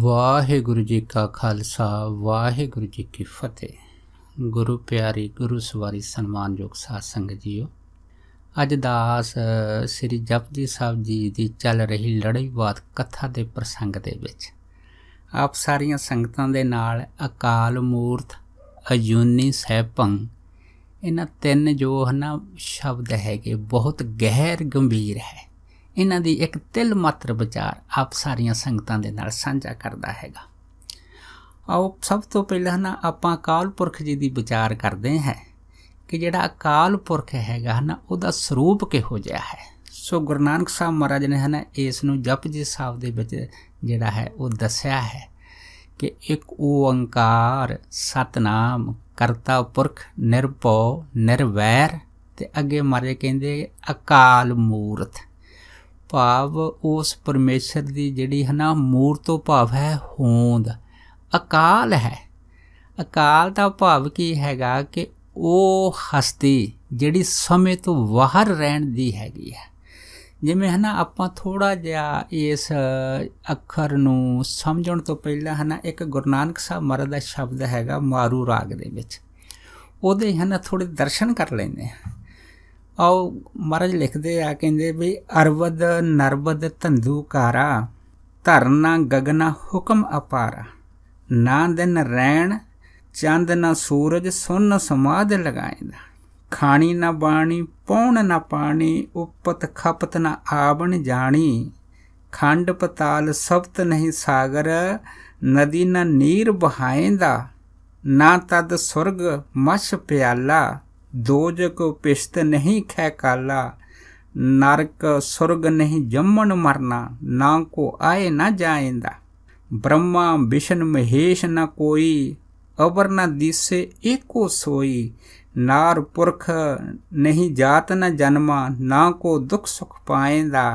ਵਾਹਿਗੁਰੂ ਜੀ ਕਾ ਖਾਲਸਾ ਵਾਹਿਗੁਰੂ ਜੀ ਕੀ ਫਤਿਹ ਗੁਰੂ ਪਿਆਰੀ ਗੁਰੂ ਸਵਾਰੀ ਸਨਮਾਨਯੋਗ ਸਾਧ ਸੰਗਤ ਜੀਓ ਅੱਜ ਦਾਸ ਸ੍ਰੀ ਜਪਜੀ ਸਾਹਿਬ ਜੀ ਦੀ ਚੱਲ ਰਹੀ ਲੜਾਈਵਾਦ ਕਥਾ ਦੇ ਪ੍ਰਸੰਗ ਦੇ ਵਿੱਚ ਆਪ ਸਾਰੀਆਂ ਸੰਗਤਾਂ ਦੇ ਨਾਲ ਅਕਾਲ ਮੂਰਤ ਅਜੂਨੀ ਸਹਿਪੰ ਇਹਨਾਂ ਤਿੰਨ ਜੋ ਹਨਾ ਸ਼ਬਦ ਹੈਗੇ ਬਹੁਤ ਗਹਿਰ ਗੰਭੀਰ ਹੈ ਇਹਨਾਂ ਦੀ ਇੱਕ ਤਿਲ ਮਾਤਰ ਵਿਚਾਰ ਆਪ ਸਾਰੀਆਂ ਸੰਗਤਾਂ ਦੇ ਨਾਲ ਸਾਂਝਾ ਕਰਦਾ ਹੈਗਾ ਆਓ ਸਭ ਤੋਂ ਪਹਿਲਾਂ ਨਾ ਆਪਾਂ ਕਾਲ ਪੁਰਖ ਜੀ ਦੀ ਵਿਚਾਰ ਕਰਦੇ ਹਾਂ ਕਿ ਜਿਹੜਾ ਅਕਾਲ ਪੁਰਖ ਹੈਗਾ ਨਾ ਉਹਦਾ ਸਰੂਪ ਕਿਹੋ ਜਿਹਾ ਹੈ ਸੋ ਗੁਰੂ ਨਾਨਕ ਸਾਹਿਬ ਮਹਾਰਾਜ ਨੇ ਹਨਾ ਇਸ ਨੂੰ ਜਪਜੀ ਸਾਹਿਬ ਦੇ ਵਿੱਚ ਜਿਹੜਾ ਹੈ ਉਹ ਦੱਸਿਆ ਹੈ ਕਿ ਇੱਕ ਓੰਕਾਰ ਸਤਨਾਮ ਕਰਤਾ ਪੁਰਖ ਨਿਰਭਉ ਨਿਰਵੈਰ ਤੇ ਅੱਗੇ ਮਾਰੇ ਕਹਿੰਦੇ ਅਕਾਲ ਮੂਰਤ ਭਾਵ ਉਸ ਪਰਮੇਸ਼ਰ ਦੀ ਜਿਹੜੀ ਹੈ ਨਾ ਮੂਰ ਤੋਂ ਭਾਵ ਹੈ ਹੋਂਦ ਅਕਾਲ ਹੈ ਅਕਾਲ ਦਾ ਭਾਵ ਕੀ ਹੈਗਾ ਕਿ ਉਹ ਹਸਤੀ ਜਿਹੜੀ ਸਮੇਂ ਤੋਂ ਬਾਹਰ ਰਹਿਣ ਦੀ ਹੈਗੀ ਹੈ ਜਿਵੇਂ ਹੈ ਨਾ ਆਪਾਂ ਥੋੜਾ ਜਿਹਾ ਇਸ ਅੱਖਰ ਨੂੰ ਸਮਝਣ ਤੋਂ ਪਹਿਲਾਂ ਹੈ ਨਾ ਇੱਕ ਗੁਰੂ ਨਾਨਕ ਸਾਹਿਬ ਮਹਾਰਾਜ ਦਾ ਸ਼ਬਦ ਹੈਗਾ ਮਾਰੂ ਰਾਗ ਦੇ ਵਿੱਚ ਉਹਦੇ ਹੈ ਨਾ ਥੋੜੇ ਦਰਸ਼ਨ ਕਰ ਲੈਂਦੇ ਆ ਆਓ ਮਹਾਰਾਜ ਲਿਖਦੇ ਆ ਕਹਿੰਦੇ ਵੀ ਅਰਵਦ ਨਰਵਦ ਧੰਦੂਕਾਰਾ ਧਰਨਾ ਗਗਨਾ ਹੁਕਮ ਅਪਾਰਾ ਨਾ ਦਿਨ ਰਹਿਣ ਚੰਦ ਨਾ ਸੂਰਜ ਸੁਨ ਸਮਾਦ ਲਗਾਇਦਾ ਖਾਣੀ ਨਾ ਬਾਣੀ ਪੌਣ ਨਾ ਪਾਣੀ ਉਪਤ ਖਪਤ ਨਾ ਆਵਣ ਜਾਣੀ ਖੰਡ ਪਤਾਲ ਸਬਤ ਨਹੀਂ ਸਾਗਰ ਨਦੀ ਨਾ ਨੀਰ ਬਹਾਇਂਦਾ ਨਾ ਤਦ ਸੁਰਗ ਮਛ ਪਿਆਲਾ ਦੋਜਕ ਪਿਸ਼ਤ ਨਹੀਂ ਖੈ ਕਾਲਾ ਨਰਕ ਸੁਰਗ ਨਹੀਂ ਜੰਮਣ ਮਰਨਾ ਨਾ ਕੋ ਆਏ ਨਾ ਜਾਇਂਦਾ ਬ੍ਰਹਮਾ ਵਿਸ਼ਨ ਮਹੇਸ਼ ਨਾ ਕੋਈ ਅਵਰ ਨਾ ਦਿਸੇ ਏਕੋ ਸੋਈ ਨਾਰ ਪੁਰਖ ਨਹੀਂ ਜਾਤ ਨਾ ਜਨਮਾ ਨਾ ਕੋ ਦੁਖ ਸੁਖ ਪਾਏਂਦਾ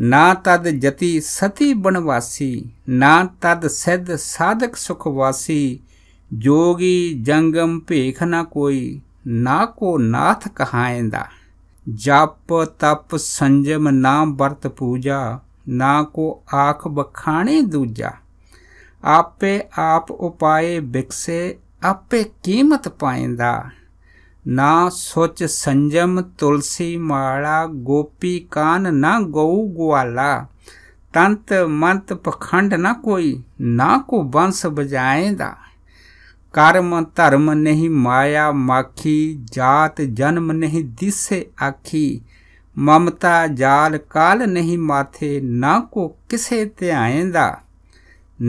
ਨਾ ਤਦ ਜਤੀ ਸਤੀ ਬਨਵਾਸੀ ਨਾ ਤਦ ਸਿੱਧ ਸਾਧਕ ਸੁਖ ਵਾਸੀ ਜੋਗੀ ਜੰਗਮ ਭੇਖ ਨਾ ਕੋਈ ਨਾ ਕੋ ਨਾਥ ਕਹਾਇੰਦਾ ਜਪ ਤਪ ਸੰਜਮ ਨਾ ਵਰਤ ਪੂਜਾ ਨਾ ਕੋ ਆਖ ਬਖਾਣੇ ਦੂਜਾ ਆਪੇ ਆਪ ਉਪਾਏ ਵਿਕਸੇ ਆਪੇ ਕੀਮਤ ਪਾਇੰਦਾ ਨਾ ਸੋਚ ਸੰਜਮ ਤੁਲਸੀ ਮਾਲਾ ਗੋਪੀ ਕਾਨ ਨਾ ਗਊ ਗਵਾਲਾ ਤੰਤ ਮੰਤ ਪਖੰਡ ਨਾ ਕੋਈ ਨਾ ਕੋ ਬੰਸ ਬਜਾਏਂਦਾ ਕਰਮ ਧਰਮ ਨਹੀਂ ਮਾਇਆ ਮਾਖੀ ਜਾਤ ਜਨਮ ਨਹੀਂ ਦਿਸੇ ਆਖੀ ਮਮਤਾ ਜਾਲ ਕਾਲ ਨਹੀਂ ਮਾਥੇ ਨਾ ਕੋ ਕਿਸੇ ਧਿਆਇੰਦਾ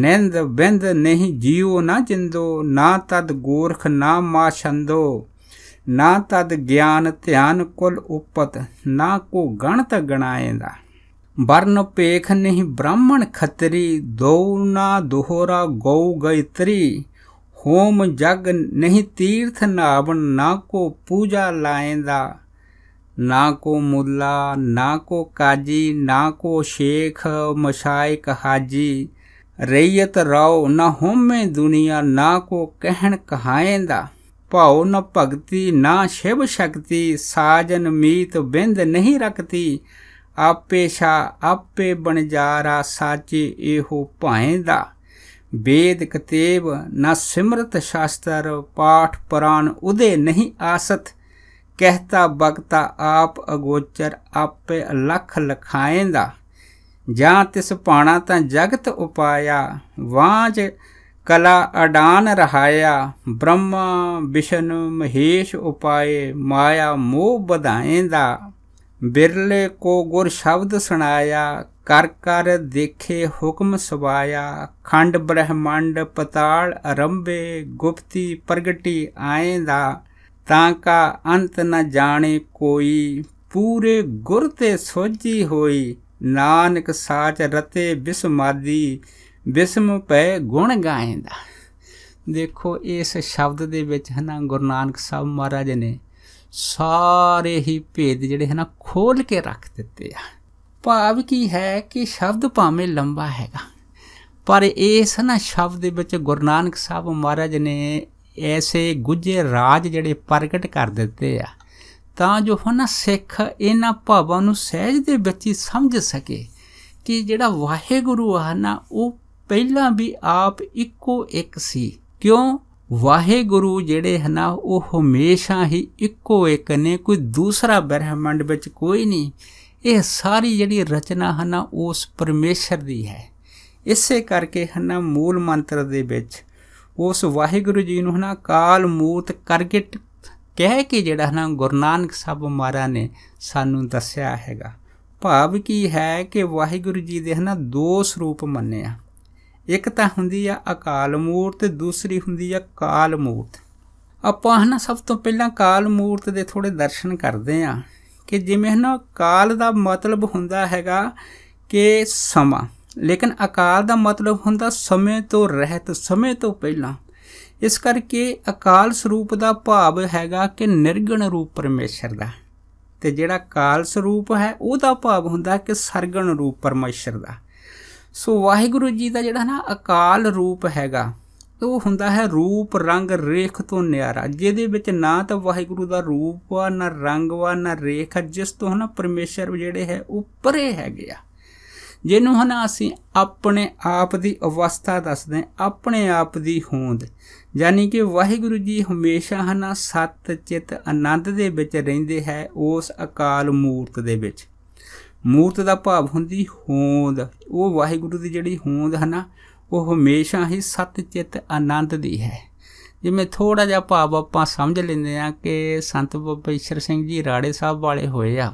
ਨਿੰਦ ਬਿੰਦ ਨਹੀਂ ਜੀਉ ਨਾ ਜਿੰਦੋ ਨਾ ਤਦ ਗੋਰਖ ਨਾ ਮਾਛੰਦੋ ਨਾ ਤਦ ਗਿਆਨ ਧਿਆਨ ਕੁਲ ਉਪਤ ਨਾ ਕੋ ਗਣਤ ਗਣਾਇੰਦਾ ਵਰਨ ਪੇਖ ਨਹੀਂ ਬ੍ਰਾਹਮਣ ਖੱਤਰੀ ਦੋ ਨਾ ਦੋਹਰਾ ਗਉ ਗਇਤਰੀ होम जग नहीं तीर्थ नावन ना को पूजा लाएंदा ना को मुल्ला ना को काजी ना को शेख मशाइक हाजी रैयत राव न होमे दुनिया ना को कहन कहाएंदा ਭਾਉ न भगती ना शिव शक्ति साजन मीत बिंद नहीं रखती आपे शाह आपे बनजारा ਸਾਚੇ एहो पाएंदा ਵੇਦ ਕਤੇਬ ਨਾ ਸਿਮਰਤ ਸ਼ਾਸਤਰ ਪਾਠ ਪਰਾਨ ਉਦੇ ਨਹੀਂ ਆਸਤ ਕਹਤਾ ਬਗਤਾ ਆਪ ਅਗੋਚਰ ਆਪੇ ਲਖ ਲਖਾਏਂਦਾ ਜਾਂ ਤਿਸ ਪਾਣਾ ਤਾਂ ਜਗਤ ਉਪਾਇਆ ਵਾਂਝ ਕਲਾ ਅਡਾਨ ਰਹਾਇਆ ਬ੍ਰਹਮਾ ਵਿਸ਼ਨੂੰ ਮਹੇਸ਼ ਉਪਾਏ ਮਾਇਆ ਮੋਹ ਵਧਾਏਂਦਾ ਬਿਰਲੇ ਕੋ ਗੁਰ ਸ਼ਬਦ ਸੁਣਾਇਆ ਕਰ ਕਰ ਦੇਖੇ ਹੁਕਮ ਸਵਾਇਆ ਖੰਡ ਬ੍ਰਹਮੰਡ ਪਤਾਲ ਅਰੰਭੇ ਗੁਪਤੀ ਪ੍ਰਗਟੀ ਆਏਂਦਾ ਤਾਂ ਕਾ ਅੰਤ ਨ ਜਾਣੇ ਕੋਈ ਪੂਰੇ ਗੁਰ ਤੇ ਸੋਝੀ ਹੋਈ ਨਾਨਕ ਸਾਚ ਰਤੇ ਬਿਸਮਾਦੀ ਬਿਸਮ ਪੈ ਗੁਣ ਗਾਏਂਦਾ ਦੇਖੋ ਇਸ ਸ਼ਬਦ ਦੇ ਵਿੱਚ ਹਨਾ ਗੁਰੂ ਨਾਨਕ ਸਾਹਿਬ ਮਹਾਰਾਜ ਨੇ ਸਾਰੇ ਹੀ ਭੇਦ ਜਿਹੜੇ ਹਨਾ ਖੋਲ ਕੇ ਰੱਖ ਦਿੱਤੇ ਆ ਭਾਵ ਕੀ ਹੈ ਕਿ ਸ਼ਬਦ ਭਾਵੇਂ ਲੰਬਾ ਹੈਗਾ ਪਰ ਇਸ ਨਾ ਸ਼ਬਦ ਦੇ ਵਿੱਚ ਗੁਰੂ ਨਾਨਕ ਸਾਹਿਬ ਮਹਾਰਾਜ ਨੇ ਐਸੇ ਗੁਜੇ ਰਾਜ ਜਿਹੜੇ ਪ੍ਰਗਟ ਕਰ ਦਿੱਤੇ ਆ ਤਾਂ ਜੋ ਹਨਾ ਸਿੱਖ ਇਹਨਾਂ ਭਾਵਾਂ ਨੂੰ ਸਹਿਜ ਦੇ ਵਿੱਚ ਹੀ ਸਮਝ ਸਕੇ ਕਿ ਜਿਹੜਾ ਵਾਹਿਗੁਰੂ ਆ ਨਾ ਉਹ ਪਹਿਲਾਂ ਵੀ ਆਪ ਇੱਕੋ ਇੱਕ ਸੀ ਕਿਉਂ ਵਾਹਿਗੁਰੂ ਜਿਹੜੇ ਹਨਾ ਉਹ ਹਮੇਸ਼ਾ ਹੀ ਇੱਕੋ ਇੱਕ ਨੇ ਕੋਈ ਦੂਸਰਾ ਬ੍ਰਹਿਮੰਡ ਵਿੱਚ ਕੋਈ ਨਹੀਂ ਇਹ ਸਾਰੀ ਜਿਹੜੀ ਰਚਨਾ ਹਨ ਉਸ ਪਰਮੇਸ਼ਰ ਦੀ ਹੈ ਇਸੇ ਕਰਕੇ ਹਨਾ ਮੂਲ ਮੰਤਰ ਦੇ ਵਿੱਚ ਉਸ ਵਾਹਿਗੁਰੂ ਜੀ ਨੂੰ ਹਨਾ ਕਾਲ ਮੂਤ ਕਰਕੇ ਕਹਿ ਕੇ ਜਿਹੜਾ ਹਨਾ ਗੁਰਨਾਨਕ ਸਾਹਿਬ ਮਹਾਰਾ ਨੇ ਸਾਨੂੰ ਦੱਸਿਆ ਹੈਗਾ ਭਾਵ ਕੀ ਹੈ ਕਿ ਵਾਹਿਗੁਰੂ ਜੀ ਦੇ ਹਨਾ ਦੋ ਸਰੂਪ ਮੰਨੇ ਆ ਇੱਕ ਤਾਂ ਹੁੰਦੀ ਆ ਅਕਾਲ ਮੂਰਤ ਦੂਸਰੀ ਹੁੰਦੀ ਆ ਕਾਲ ਮੂਰਤ ਆਪਾਂ ਹਨਾ ਸਭ ਤੋਂ ਪਹਿਲਾਂ ਕਾਲ ਮੂਰਤ ਦੇ ਥੋੜੇ ਦਰਸ਼ਨ ਕਰਦੇ ਆ ਕਿ ਜਿਵੇਂ ਨਾ ਕਾਲ ਦਾ ਮਤਲਬ ਹੁੰਦਾ ਹੈਗਾ ਕਿ ਸਮਾਂ ਲੇਕਿਨ ਅਕਾਲ ਦਾ ਮਤਲਬ ਹੁੰਦਾ ਸਮੇਂ ਤੋਂ ਰਹਿਤ ਸਮੇਂ ਤੋਂ ਪਹਿਲਾਂ ਇਸ ਕਰਕੇ ਅਕਾਲ ਸਰੂਪ ਦਾ ਭਾਵ ਹੈਗਾ ਕਿ ਨਿਰਗਣ ਰੂਪ ਪਰਮੇਸ਼ਰ ਦਾ ਤੇ ਜਿਹੜਾ ਕਾਲ ਸਰੂਪ ਹੈ ਉਹਦਾ ਭਾਵ ਹੁੰਦਾ ਕਿ ਸਰਗਣ ਰੂਪ ਪਰਮੇਸ਼ਰ ਦਾ ਸੋ ਵਾਹਿਗੁਰੂ ਜੀ ਦਾ ਜਿਹੜਾ ਨਾ ਅਕਾਲ ਰੂਪ ਹੈਗਾ ਉਹ ਹੁੰਦਾ ਹੈ ਰੂਪ ਰੰਗ ਰੇਖ ਤੋਂ ਨਿਆਰਾ ਜਿਹਦੇ ਵਿੱਚ ਨਾ ਤਾਂ ਵਾਹਿਗੁਰੂ ਦਾ ਰੂਪ ਆ ਨਾ ਰੰਗ ਵਾ ਨਾ ਰੇਖ ਜਿਸ ਤੋਂ ਹਨਾ ਪਰਮੇਸ਼ਰ ਜਿਹੜੇ ਹੈ ਉਹ ਪਰੇ ਹੈਗੇ ਆ ਜਿਹਨੂੰ ਹਨਾ ਅਸੀਂ ਆਪਣੇ ਆਪ ਦੀ ਅਵਸਥਾ ਦੱਸਦੇ ਆਪਣੇ ਆਪ ਦੀ ਹੋਂਦ ਯਾਨੀ ਕਿ ਵਾਹਿਗੁਰੂ ਜੀ ਹਮੇਸ਼ਾ ਹਨਾ ਸਤ ਚਿਤ ਆਨੰਦ ਦੇ ਵਿੱਚ ਰਹਿੰਦੇ ਹੈ ਉਸ ਅਕਾਲ ਮੂਰਤ ਦੇ ਵਿੱਚ ਮੂਰਤ ਦਾ ਭਾਵ ਹੁੰਦੀ ਹੋਂਦ ਉਹ ਵਾਹਿਗੁਰੂ ਦੀ ਜਿਹੜੀ ਹੋਂਦ ਹਨਾ ਉਹ ਹਮੇਸ਼ਾ ਹੀ ਸਤ ਚਿੱਤ ਆਨੰਦ ਦੀ ਹੈ ਜਿਵੇਂ ਥੋੜਾ ਜਿਹਾ ਭਾਵ ਆਪਾਂ ਸਮਝ ਲੈਂਦੇ ਆ ਕਿ ਸੰਤ ਬਾਬਾ ਈਸ਼ਰ ਸਿੰਘ ਜੀ ਰਾੜੇ ਸਾਹਿਬ ਵਾਲੇ ਹੋਏ ਆ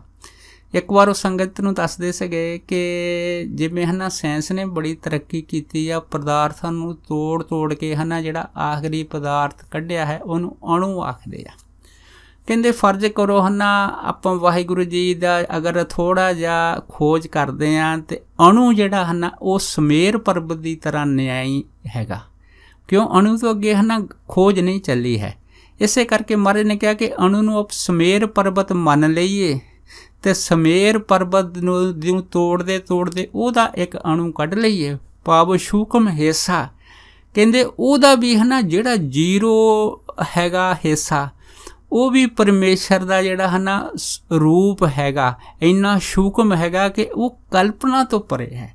ਇੱਕ ਵਾਰ ਉਹ ਸੰਗਤ ਨੂੰ ਦੱਸਦੇ ਸੀਗੇ ਕਿ ਜਿਵੇਂ ਹਨਾ ਸਾਇੰਸ ਨੇ ਬੜੀ ਤਰੱਕੀ ਕੀਤੀ ਆ ਪਦਾਰਥਾਂ ਨੂੰ ਤੋੜ-ਤੋੜ ਕੇ ਹਨਾ ਜਿਹੜਾ ਆਖਰੀ ਪਦਾਰਥ ਕੱਢਿਆ ਹੈ ਉਹਨੂੰ ਅਣੂ ਆਖਦੇ ਆ ਕਹਿੰਦੇ ਫਰਜ਼ ਕਰੋ ਹਨਾ ਆਪਾਂ ਵਾਹਿਗੁਰੂ ਜੀ ਦਾ ਅਗਰ ਥੋੜਾ ਜਿਹਾ ਖੋਜ ਕਰਦੇ ਆਂ ਤੇ ਅਣੂ ਜਿਹੜਾ ਹਨਾ ਉਹ ਸਮੇਰ ਪਰਬ ਦੀ ਤਰ੍ਹਾਂ ਨਿਆਈ ਹੈਗਾ ਕਿਉਂ ਅਣੂ ਤੋਂ ਅੱਗੇ ਹਨਾ ਖੋਜ ਨਹੀਂ ਚੱਲੀ ਹੈ ਇਸੇ ਕਰਕੇ ਮਹਾਰਾਜ ਨੇ ਕਿਹਾ ਕਿ ਅਣੂ ਨੂੰ ਆਪ ਸਮੇਰ ਪਰਬਤ ਮੰਨ ਲਈਏ ਤੇ ਸਮੇਰ ਪਰਬਤ ਨੂੰ ਤੋੜਦੇ ਤੋੜਦੇ ਉਹਦਾ ਇੱਕ ਅਣੂ ਕੱਢ ਲਈਏ ਪਾਵ ਸ਼ੂਕਮ ਹਿੱਸਾ ਕਹਿੰਦੇ ਉਹਦਾ ਵੀ ਹਨਾ ਜਿਹੜਾ ਜ਼ੀਰੋ ਹੈਗਾ ਹਿੱਸਾ ਉਹ ਵੀ ਪਰਮੇਸ਼ਰ ਦਾ ਜਿਹੜਾ ਹਨਾ ਰੂਪ ਹੈਗਾ ਇੰਨਾ ਸ਼ੂਕਮ ਹੈਗਾ ਕਿ ਉਹ ਕਲਪਨਾ ਤੋਂ ਪਰੇ ਹੈ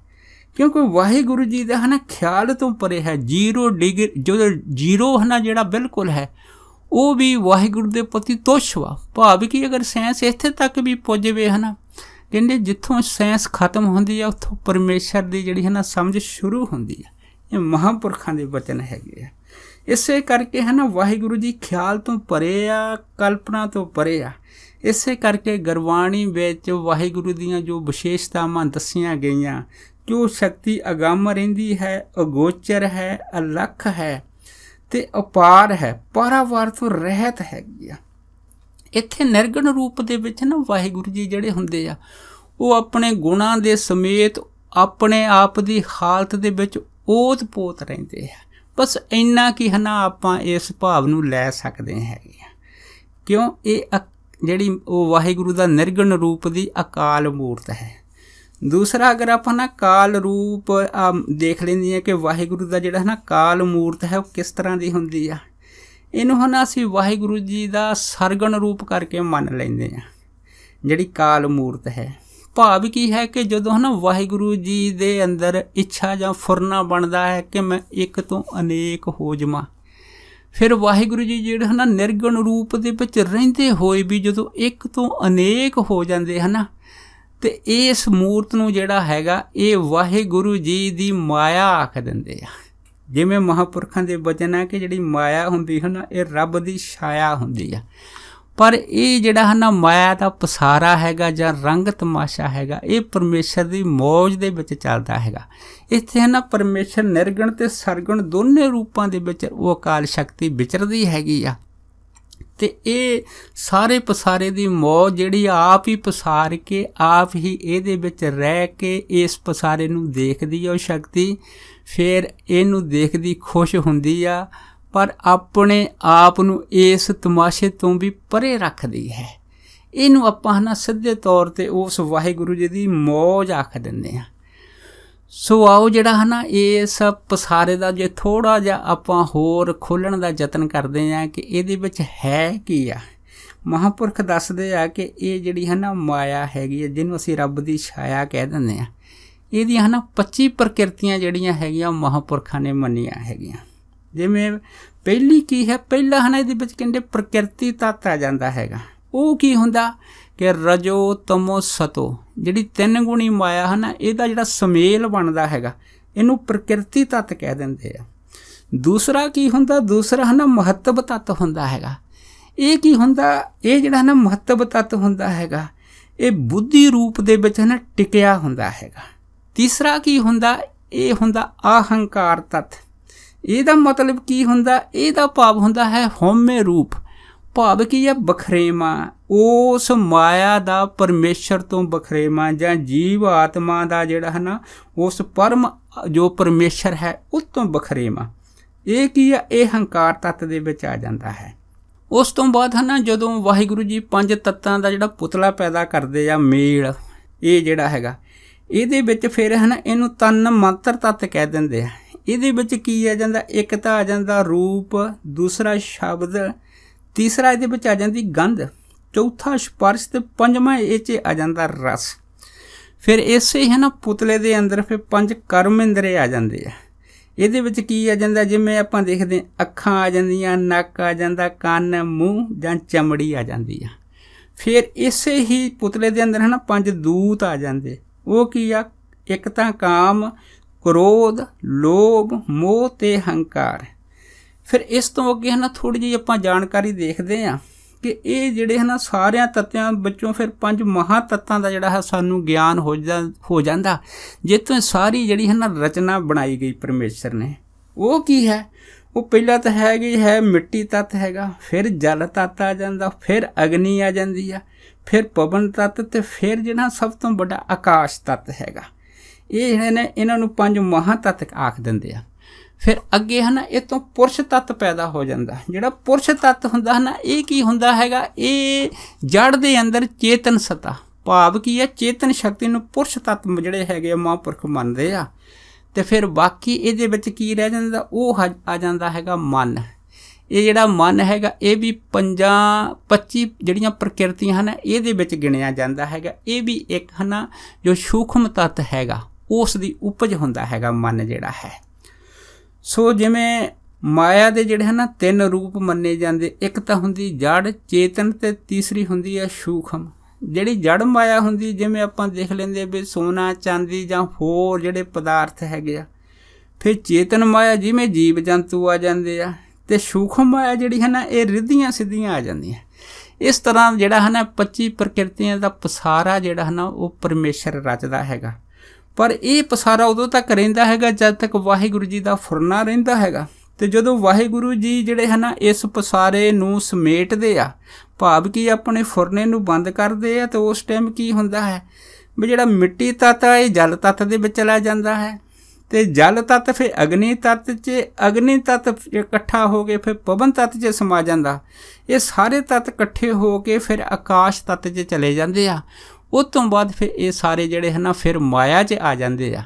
ਕਿਉਂਕਿ ਵਾਹਿਗੁਰੂ ਜੀ ਦਾ ਹਨਾ ਖਿਆਲ ਤੋਂ ਪਰੇ ਹੈ ਜ਼ੀਰੋ ਡਿਗਰੀ ਜੋ ਜ਼ੀਰੋ ਹਨਾ ਜਿਹੜਾ ਬਿਲਕੁਲ ਹੈ ਉਹ ਵੀ ਵਾਹਿਗੁਰੂ ਦੇ ਪ੍ਰਤੀ ਤੋਸ਼ਵਾ ਭਾਵ ਕਿ ਅਗਰ ਸਾਇੰਸ ਇੱਥੇ ਤੱਕ ਵੀ ਪੁੱਜਵੇ ਹੈ ਹਨਾ ਕਹਿੰਦੇ ਜਿੱਥੋਂ ਸਾਇੰਸ ਖਤਮ ਹੁੰਦੀ ਹੈ ਉੱਥੋਂ ਪਰਮੇਸ਼ਰ ਦੀ ਜਿਹੜੀ ਹੈ ਨਾ ਸਮਝ ਸ਼ੁਰੂ ਹੁੰਦੀ ਹੈ ਇਹ ਮਹਾਂਪੁਰਖਾਂ ਦੇ ਬਚਨ ਹੈਗੇ ਆ ਇਸੇ ਕਰਕੇ ਹੈ ਨਾ ਵਾਹਿਗੁਰੂ ਜੀ ਖਿਆਲ ਤੋਂ ਪਰੇ ਆ ਕਲਪਨਾ ਤੋਂ ਪਰੇ ਆ ਇਸੇ ਕਰਕੇ ਗਰਵਾਣੀ ਵਿੱਚ ਵਾਹਿਗੁਰੂ ਦੀਆਂ ਜੋ ਵਿਸ਼ੇਸ਼ਤਾਵਾਂ ਦੱਸੀਆਂ ਗਈਆਂ ਜੋ ਸ਼ਕਤੀ ਅਗੰਮ ਰਹਿੰਦੀ ਹੈ ਅਗੋਚਰ ਹੈ ਅਲਖ ਹੈ ਤੇ ਅਪਾਰ ਹੈ ਪਰਵਾਰ ਤੋਂ ਰਹਿਤ ਹੈਗੀ ਆ ਇੱਥੇ ਨਿਰਗਣ ਰੂਪ ਦੇ ਵਿੱਚ ਨਾ ਵਾਹਿਗੁਰੂ ਜੀ ਜਿਹੜੇ ਹੁੰਦੇ ਆ ਉਹ ਆਪਣੇ ਗੁਣਾਂ ਦੇ ਸਮੇਤ ਆਪਣੇ ਆਪ ਦੀ ਹਾਲਤ ਦੇ ਵਿੱਚ ਉਤਪੋਤ ਪੋਤ ਰਹਿੰਦੇ ਆ ਬਸ ਇੰਨਾ ਕੀ ਹਨਾ ਆਪਾਂ ਇਸ ਭਾਵ ਨੂੰ ਲੈ ਸਕਦੇ ਹੈਗੇ ਆ ਕਿਉਂ ਇਹ ਜਿਹੜੀ ਉਹ ਵਾਹਿਗੁਰੂ ਦਾ ਨਿਰਗਣ ਰੂਪ ਦੀ ਅਕਾਲ ਮੂਰਤ ਹੈ ਦੂਸਰਾ ਅਗਰ ਆਪਾਂ ਨਾ ਕਾਲ ਰੂਪ ਦੇਖ ਲੈਂਦੇ ਆ ਕਿ ਵਾਹਿਗੁਰੂ ਦਾ ਜਿਹੜਾ ਹੈ ਨਾ ਕਾਲ ਮੂਰਤ ਹੈ ਉਹ ਕਿਸ ਤਰ੍ਹਾਂ ਦੀ ਹੁੰਦੀ ਆ ਇਹਨੂੰ ਹੁਣ ਅਸੀਂ ਵਾਹਿਗੁਰੂ ਜੀ ਦਾ ਸਰਗਣ ਰੂਪ ਕਰਕੇ ਮੰਨ ਲੈਂਦੇ ਆ ਜਿਹੜੀ ਕਾਲ ਮੂਰਤ ਹੈ ਭਾਵ ਕੀ ਹੈ ਕਿ ਜਦੋਂ ਨਾ ਵਾਹਿਗੁਰੂ ਜੀ ਦੇ ਅੰਦਰ ਇੱਛਾ ਜਾਂ ਫੁਰਨਾ ਬਣਦਾ ਹੈ ਕਿ ਮੈਂ ਇੱਕ ਤੋਂ ਅਨੇਕ ਹੋ ਜਾਵਾਂ ਫਿਰ ਵਾਹਿਗੁਰੂ ਜੀ ਜਿਹੜੇ ਹਨਾ ਨਿਰਗੁਣ ਰੂਪ ਦੇ ਵਿੱਚ ਰਹਿੰਦੇ ਹੋਏ ਵੀ ਜਦੋਂ ਇੱਕ ਤੋਂ ਅਨੇਕ ਹੋ ਜਾਂਦੇ ਹਨਾ ਤੇ ਇਸ ਮੂਰਤ ਨੂੰ ਜਿਹੜਾ ਹੈਗਾ ਇਹ ਵਾਹਿਗੁਰੂ ਜੀ ਦੀ ਮਾਇਆ ਆਖ ਦਿੰਦੇ ਆ ਜਿਵੇਂ ਮਹਾਪੁਰਖਾਂ ਦੇ ਬਚਨ ਆ ਕਿ ਜਿਹੜੀ ਮਾਇਆ ਹੁੰਦੀ ਹੈ ਨਾ ਇਹ ਰੱਬ ਦੀ ਛਾਇਆ ਹੁੰਦੀ ਆ ਪਰ ਇਹ ਜਿਹੜਾ ਹੈ ਨਾ ਮਾਇਆ ਦਾ ਪਸਾਰਾ ਹੈਗਾ ਜਾਂ ਰੰਗ ਤਮਾਸ਼ਾ ਹੈਗਾ ਇਹ ਪਰਮੇਸ਼ਰ ਦੀ ਮੌਜ ਦੇ ਵਿੱਚ ਚੱਲਦਾ ਹੈਗਾ ਇੱਥੇ ਹੈ ਨਾ ਪਰਮੇਸ਼ਰ ਨਿਰਗਣ ਤੇ ਸਰਗਣ ਦੋਨੇ ਰੂਪਾਂ ਦੇ ਵਿੱਚ ਉਹ ਅਕਾਲ ਸ਼ਕਤੀ ਵਿਚਰਦੀ ਹੈਗੀ ਆ ਤੇ ਇਹ ਸਾਰੇ ਪਸਾਰੇ ਦੀ ਮੌਜ ਜਿਹੜੀ ਆਪ ਹੀ ਪਸਾਰ ਕੇ ਆਪ ਹੀ ਇਹਦੇ ਵਿੱਚ ਰਹਿ ਕੇ ਇਸ ਪਸਾਰੇ ਨੂੰ ਦੇਖਦੀ ਹੈ ਉਹ ਸ਼ਕਤੀ ਫਿਰ ਇਹਨੂੰ ਦੇਖਦੀ ਖੁਸ਼ ਹੁੰਦੀ ਆ ਪਰ ਆਪਣੇ ਆਪ ਨੂੰ ਇਸ ਤਮਾਸ਼ੇ ਤੋਂ ਵੀ ਪਰੇ ਰੱਖਦੀ ਹੈ ਇਹਨੂੰ ਆਪਾਂ ਨਾ ਸਿੱਧੇ ਤੌਰ ਤੇ ਉਸ ਵਾਹਿਗੁਰੂ ਜੀ ਦੀ ਮੌਜ ਆਖ ਦਿੰਦੇ ਆ ਸੋ ਆਓ ਜਿਹੜਾ ਹਨਾ ਇਸ ਪਸਾਰੇ ਦਾ ਜੇ ਥੋੜਾ ਜਿਹਾ ਆਪਾਂ ਹੋਰ ਖੋਲਣ ਦਾ ਯਤਨ ਕਰਦੇ ਆ ਕਿ ਇਹਦੇ ਵਿੱਚ ਹੈ ਕੀ ਆ ਮਹਾਪੁਰਖ ਦੱਸਦੇ ਆ ਕਿ ਇਹ ਜਿਹੜੀ ਹੈ ਨਾ ਮਾਇਆ ਹੈਗੀ ਹੈ ਜਿਹਨੂੰ ਅਸੀਂ ਰੱਬ ਦੀ ਛਾਇਆ ਕਹਿ ਦਿੰਦੇ ਆ ਇਹਦੀਆਂ ਹਨਾ 25 ਪ੍ਰਕਿਰਤੀਆਂ ਜਿਹੜੀਆਂ ਹੈਗੀਆਂ ਮਹਾਪੁਰਖਾਂ ਨੇ ਮੰਨੀਆਂ ਹੈਗੀਆਂ ਜਿਵੇਂ ਪਹਿਲੀ ਕੀ ਹੈ ਪਹਿਲਾ ਹਨ ਇਹਦੇ ਵਿੱਚ ਕਹਿੰਦੇ ਪ੍ਰਕਿਰਤੀ ਤੱਤ ਆ ਜਾਂਦਾ ਹੈਗਾ ਉਹ ਕੀ ਹੁੰਦਾ ਕਿ ਰਜੋ ਤਮੋ ਸਤੋ ਜਿਹੜੀ ਤਿੰਨ ਗੁਣੀ ਮਾਇਆ ਹਨ ਇਹਦਾ ਜਿਹੜਾ ਸਮੇਲ ਬਣਦਾ ਹੈਗਾ ਇਹਨੂੰ ਪ੍ਰਕਿਰਤੀ ਤੱਤ ਕਹਿ ਦਿੰਦੇ ਆ ਦੂਸਰਾ ਕੀ ਹੁੰਦਾ ਦੂਸਰਾ ਹਨ ਮਹੱਤਵ ਤੱਤ ਹੁੰਦਾ ਹੈਗਾ ਇਹ ਕੀ ਹੁੰਦਾ ਇਹ ਜਿਹੜਾ ਹਨ ਮਹੱਤਵ ਤੱਤ ਹੁੰਦਾ ਹੈਗਾ ਇਹ ਬੁੱਧੀ ਰੂਪ ਦੇ ਵਿੱਚ ਹਨ ਟਿਕਿਆ ਹੁੰਦਾ ਹੈਗਾ ਤੀਸਰਾ ਕੀ ਹੁੰਦਾ ਇਹ ਹੁੰਦਾ ਅਹੰਕਾਰ ਤੱਤ ਇਹਦਾ ਮਤਲਬ ਕੀ ਹੁੰਦਾ ਇਹਦਾ ਭਾਵ ਹੁੰਦਾ ਹੈ ਹਉਮੈ ਰੂਪ ਭਾਵ ਕੀ ਹੈ ਬਖਰੇਮਾ ਉਸ ਮਾਇਆ ਦਾ ਪਰਮੇਸ਼ਰ ਤੋਂ ਬਖਰੇਮਾ ਜਾਂ ਜੀਵ ਆਤਮਾ ਦਾ ਜਿਹੜਾ ਹੈ ਨਾ ਉਸ ਪਰਮ ਜੋ ਪਰਮੇਸ਼ਰ ਹੈ ਉਸ ਤੋਂ ਬਖਰੇਮਾ ਇਹ ਕੀ ਹੈ ਇਹ ਹੰਕਾਰ ਤੱਤ ਦੇ ਵਿੱਚ ਆ ਜਾਂਦਾ ਹੈ ਉਸ ਤੋਂ ਬਾਅਦ ਹੈ ਨਾ ਜਦੋਂ ਵਾਹਿਗੁਰੂ ਜੀ ਪੰਜ ਤੱਤਾਂ ਦਾ ਜਿਹੜਾ ਪੁਤਲਾ ਪੈਦਾ ਕਰਦੇ ਆ ਮੇਲ ਇਹ ਜਿਹੜਾ ਹੈਗਾ ਇਹਦੇ ਵਿੱਚ ਫਿਰ ਹੈ ਨਾ ਇਹਨੂੰ ਤਨ ਮੰਤਰ ਤੱਤ ਕਹਿ ਦਿੰਦੇ ਆ ਇਹਦੇ ਵਿੱਚ ਕੀ ਆ ਜਾਂਦਾ ਇੱਕ ਤਾਂ ਆ ਜਾਂਦਾ ਰੂਪ ਦੂਸਰਾ ਸ਼ਬਦ ਤੀਸਰਾ ਇਹਦੇ ਵਿੱਚ ਆ ਜਾਂਦੀ ਗੰਧ ਚੌਥਾ ਸਪਰਸ਼ ਤੇ ਪੰਜਵਾਂ ਇਹ 'ਚ ਆ ਜਾਂਦਾ ਰਸ ਫਿਰ ਇਸੇ ਹੈ ਨਾ ਪੁਤਲੇ ਦੇ ਅੰਦਰ ਫਿਰ ਪੰਜ ਕਰਮ ਇੰਦਰੇ ਆ ਜਾਂਦੇ ਆ ਇਹਦੇ ਵਿੱਚ ਕੀ ਆ ਜਾਂਦਾ ਜਿਵੇਂ ਆਪਾਂ ਦੇਖਦੇ ਅੱਖਾਂ ਆ ਜਾਂਦੀਆਂ ਨੱਕ ਆ ਜਾਂਦਾ ਕੰਨ ਮੂੰਹ ਜਾਂ ਚਮੜੀ ਆ ਜਾਂਦੀ ਆ ਫਿਰ ਇਸੇ ਹੀ ਪੁਤਲੇ ਦੇ ਅੰਦਰ ਹੈ ਨਾ ਪੰਜ ਦੂਤ ਆ ਜਾਂਦੇ ਉਹ ਕੀ ਆ ਇੱਕ ਤਾਂ ਕਾਮ ਕ੍ਰੋਧ ਲੋਭ ਮੋਹ ਤੇ ਹੰਕਾਰ ਫਿਰ ਇਸ ਤੋਂ ਅੱਗੇ ਹਨਾ ਥੋੜੀ ਜਿਹੀ ਆਪਾਂ ਜਾਣਕਾਰੀ ਦੇਖਦੇ ਆਂ ਕਿ ਇਹ ਜਿਹੜੇ ਹਨਾ ਸਾਰਿਆਂ ਤੱਤਾਂ ਵਿੱਚੋਂ ਫਿਰ ਪੰਜ ਮਹਾ ਤੱਤਾਂ ਦਾ ਜਿਹੜਾ ਹੈ ਸਾਨੂੰ ਗਿਆਨ ਹੋ ਜਾਂਦਾ ਜਿੱਤੋਂ ਸਾਰੀ ਜਿਹੜੀ ਹਨਾ ਰਚਨਾ ਬਣਾਈ ਗਈ ਪਰਮੇਸ਼ਰ ਨੇ ਉਹ ਕੀ ਹੈ ਉਹ ਪਹਿਲਾ ਤਾਂ ਹੈਗੀ ਹੈ ਮਿੱਟੀ ਤੱਤ ਹੈਗਾ ਫਿਰ ਜਲ ਤੱਤ ਆ ਜਾਂਦਾ ਫਿਰ ਅਗਨੀ ਆ ਜਾਂਦੀ ਆ ਫਿਰ ਪਵਨ ਤੱਤ ਤੇ ਫਿਰ ਜਿਹੜਾ ਸਭ ਤੋਂ ਵੱਡਾ ਆਕਾਸ਼ ਤੱਤ ਹੈਗਾ ਇਹ ਜਿਹੜੇ ਨੇ ਇਹਨਾਂ ਨੂੰ ਪੰਜ ਮਹਾ ਤਤ ਆਖ ਦਿੰਦੇ ਆ ਫਿਰ ਅੱਗੇ ਹਨ ਇਹ ਤੋਂ ਪੁਰਸ਼ ਤੱਤ ਪੈਦਾ ਹੋ ਜਾਂਦਾ ਜਿਹੜਾ ਪੁਰਸ਼ ਤੱਤ ਹੁੰਦਾ ਹਨ ਇਹ ਕੀ ਹੁੰਦਾ ਹੈਗਾ ਇਹ ਜੜ ਦੇ ਅੰਦਰ ਚੇਤਨ ਸਤਾ ਭਾਵ ਕੀ ਹੈ ਚੇਤਨ ਸ਼ਕਤੀ ਨੂੰ ਪੁਰਸ਼ ਤੱਤ ਜਿਹੜੇ ਹੈਗੇ ਮਹਾਂਪੁਰਖ ਮੰਨਦੇ ਆ ਤੇ ਫਿਰ ਬਾਕੀ ਇਹਦੇ ਵਿੱਚ ਕੀ ਰਹਿ ਜਾਂਦਾ ਉਹ ਆ ਜਾਂਦਾ ਹੈਗਾ ਮਨ ਇਹ ਜਿਹੜਾ ਮਨ ਹੈਗਾ ਇਹ ਵੀ ਪੰਜਾਂ 25 ਜਿਹੜੀਆਂ ਪ੍ਰਕਿਰਤੀਆਂ ਹਨ ਇਹਦੇ ਵਿੱਚ ਗਿਣਿਆ ਜਾਂਦਾ ਹੈਗਾ ਇਹ ਵੀ ਇੱਕ ਹਨਾ ਜੋ ਸੂਖਮ ਤਤ ਹੈਗਾ ਉਸ ਦੀ ਉਪਜ ਹੁੰਦਾ ਹੈਗਾ ਮਨ ਜਿਹੜਾ ਹੈ ਸੋ ਜਿਵੇਂ ਮਾਇਆ ਦੇ ਜਿਹੜੇ ਹਨ ਤਿੰਨ ਰੂਪ ਮੰਨੇ ਜਾਂਦੇ ਇੱਕ ਤਾਂ ਹੁੰਦੀ ਜੜ ਚੇਤਨ ਤੇ ਤੀਸਰੀ ਹੁੰਦੀ ਹੈ ਸੂਖਮ ਜਿਹੜੀ ਜੜ ਮਾਇਆ ਹੁੰਦੀ ਜਿਵੇਂ ਆਪਾਂ ਦੇਖ ਲੈਂਦੇ ਵੀ ਸੋਨਾ ਚਾਂਦੀ ਜਾਂ ਹੋਰ ਜਿਹੜੇ ਪਦਾਰਥ ਹੈਗੇ ਆ ਫਿਰ ਚੇਤਨ ਮਾਇਆ ਜਿਵੇਂ ਜੀਵ ਜੰਤੂ ਆ ਜਾਂਦੇ ਆ ਤੇ ਸੂਖਮ ਮਾਇਆ ਜਿਹੜੀ ਹੈ ਨਾ ਇਹ ਰਿੱਧੀਆਂ ਸਿੱਧੀਆਂ ਆ ਜਾਂਦੀਆਂ ਇਸ ਤਰ੍ਹਾਂ ਜਿਹੜਾ ਹੈ ਨਾ 25 ਪ੍ਰਕਿਰਤੀਆਂ ਦਾ ਪਸਾਰਾ ਜਿਹੜਾ ਹੈ ਨਾ ਉਹ ਪਰਮੇਸ਼ਰ ਰਚਦਾ ਹੈਗਾ ਪਰ ਇਹ ਪਸਾਰਾ ਉਦੋਂ ਤੱਕ ਰਹਿੰਦਾ ਹੈਗਾ ਜਦ ਤੱਕ ਵਾਹਿਗੁਰੂ ਜੀ ਦਾ ਫੁਰਨਾ ਰਹਿੰਦਾ ਹੈਗਾ ਤੇ ਜਦੋਂ ਵਾਹਿਗੁਰੂ ਜੀ ਜਿਹੜੇ ਹਨ ਇਸ ਪਸਾਰੇ ਨੂੰ ਸਮੇਟਦੇ ਆ ਭਾਵ ਕਿ ਆਪਣੇ ਫੁਰਨੇ ਨੂੰ ਬੰਦ ਕਰਦੇ ਆ ਤੇ ਉਸ ਟਾਈਮ ਕੀ ਹੁੰਦਾ ਹੈ ਵੀ ਜਿਹੜਾ ਮਿੱਟੀ ਤੱਤ ਹੈ ਇਹ ਜਲ ਤੱਤ ਦੇ ਵਿੱਚ ਚਲਾ ਜਾਂਦਾ ਹੈ ਤੇ ਜਲ ਤੱਤ ਫਿਰ ਅਗਨੀ ਤੱਤ 'ਚ ਅਗਨੀ ਤੱਤ ਇਕੱਠਾ ਹੋ ਕੇ ਫਿਰ ਪਵਨ ਤੱਤ 'ਚ ਸਮਾ ਜਾਂਦਾ ਇਹ ਸਾਰੇ ਤੱਤ ਇਕੱਠੇ ਹੋ ਕੇ ਫਿਰ ਆਕਾਸ਼ ਤੱਤ 'ਚ ਚਲੇ ਜਾਂਦੇ ਆ ਉਸ ਤੋਂ ਬਾਅਦ ਫਿਰ ਇਹ ਸਾਰੇ ਜਿਹੜੇ ਹਨ ਫਿਰ ਮਾਇਆ 'ਚ ਆ ਜਾਂਦੇ ਆ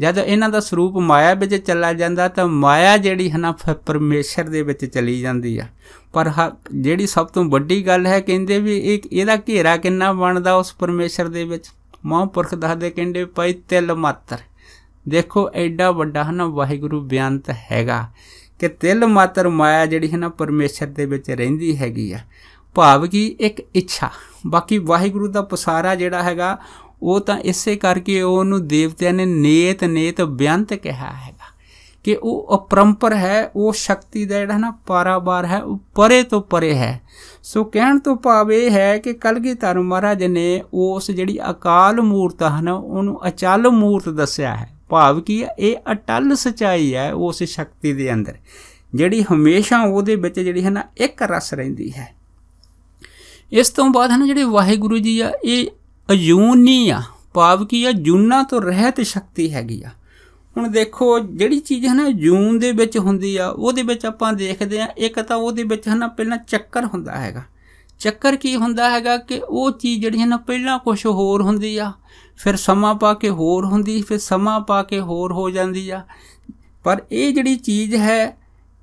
ਜਦ ਇਹਨਾਂ ਦਾ ਸਰੂਪ ਮਾਇਆ ਵਿੱਚ ਚੱਲਾ ਜਾਂਦਾ ਤਾਂ ਮਾਇਆ ਜਿਹੜੀ ਹਨ ਫਿਰ ਪਰਮੇਸ਼ਰ ਦੇ ਵਿੱਚ ਚਲੀ ਜਾਂਦੀ ਆ ਪਰ ਜਿਹੜੀ ਸਭ ਤੋਂ ਵੱਡੀ ਗੱਲ ਹੈ ਕਹਿੰਦੇ ਵੀ ਇਹ ਇਹਦਾ ਘੇਰਾ ਕਿੰਨਾ ਬਣਦਾ ਉਸ ਪਰਮੇਸ਼ਰ ਦੇ ਵਿੱਚ ਮਹਾਂਪੁਰਖ ਦੱਸਦੇ ਕਹਿੰਦੇ ਪਈ ਤਿਲ ਮਾਤਰ ਦੇਖੋ ਐਡਾ ਵੱਡਾ ਹਨ ਵਾਹਿਗੁਰੂ ਬਿਆਨਤ ਹੈਗਾ ਕਿ ਤਿਲ ਮਾਤਰ ਮਾਇਆ ਜਿਹੜੀ ਹੈ ਨਾ ਪਰਮੇਸ਼ਰ ਦੇ ਵਿੱਚ ਰਹਿੰਦੀ ਹੈਗੀ ਆ ਭਾਵ ਕਿ ਇੱਕ ਇੱਛਾ ਬਾਕੀ ਵਾਹਿਗੁਰੂ ਦਾ ਪਸਾਰਾ ਜਿਹੜਾ ਹੈਗਾ ਉਹ ਤਾਂ ਇਸੇ ਕਰਕੇ ਉਹਨੂੰ ਦੇਵਤਿਆਂ ਨੇ ਨੇਤ ਨੇਤ ਬਿਆੰਤ ਕਿਹਾ ਹੈਗਾ ਕਿ ਉਹ ਅਪਰੰਪਰ ਹੈ ਉਹ ਸ਼ਕਤੀ ਦਾ ਜਿਹੜਾ ਨਾ ਪਾਰਾਬਾਰ ਹੈ ਉਹ ਪਰੇ ਤੋਂ ਪਰੇ ਹੈ ਸੋ ਕਹਿਣ ਤੋਂ ਭਾਵ ਇਹ ਹੈ ਕਿ ਕਲਗੀਧਰ ਮਹਾਰਾਜ ਨੇ ਉਸ ਜਿਹੜੀ ਅਕਾਲ ਮੂਰਤ ਹਨ ਉਹਨੂੰ ਅਚਲ ਮੂਰਤ ਦੱਸਿਆ ਹੈ ਭਾਵ ਕਿ ਇਹ ਅਟਲ ਸਚਾਈ ਹੈ ਉਸ ਸ਼ਕਤੀ ਦੇ ਅੰਦਰ ਜਿਹੜੀ ਹਮੇਸ਼ਾ ਉਹਦੇ ਵਿੱਚ ਜਿਹੜੀ ਹੈ ਨਾ ਇੱਕ ਰਸ ਰਹਿੰਦੀ ਹੈ ਇਸ ਤੋਂ ਬਾਅਦ ਹਨ ਜਿਹੜੇ ਵਾਹਿਗੁਰੂ ਜੀ ਆ ਇਹ ਅਯੂਨੀ ਆ ਭਾਵ ਕੀ ਆ ਜੂਨਾ ਤੋਂ ਰਹਿਤ ਸ਼ਕਤੀ ਹੈਗੀ ਆ ਹੁਣ ਦੇਖੋ ਜਿਹੜੀ ਚੀਜ਼ ਹੈ ਨਾ ਜੂਨ ਦੇ ਵਿੱਚ ਹੁੰਦੀ ਆ ਉਹਦੇ ਵਿੱਚ ਆਪਾਂ ਦੇਖਦੇ ਆ ਇੱਕ ਤਾਂ ਉਹਦੇ ਵਿੱਚ ਹੈ ਨਾ ਪਹਿਲਾਂ ਚੱਕਰ ਹੁੰਦਾ ਹੈਗਾ ਚੱਕਰ ਕੀ ਹੁੰਦਾ ਹੈਗਾ ਕਿ ਉਹ ਚੀਜ਼ ਜਿਹੜੀ ਹੈ ਨਾ ਪਹਿਲਾਂ ਕੁਝ ਹੋਰ ਹੁੰਦੀ ਆ ਫਿਰ ਸਮਾਂ ਪਾ ਕੇ ਹੋਰ ਹੁੰਦੀ ਫਿਰ ਸਮਾਂ ਪਾ ਕੇ ਹੋਰ ਹੋ ਜਾਂਦੀ ਆ ਪਰ ਇਹ ਜਿਹੜੀ ਚੀਜ਼ ਹੈ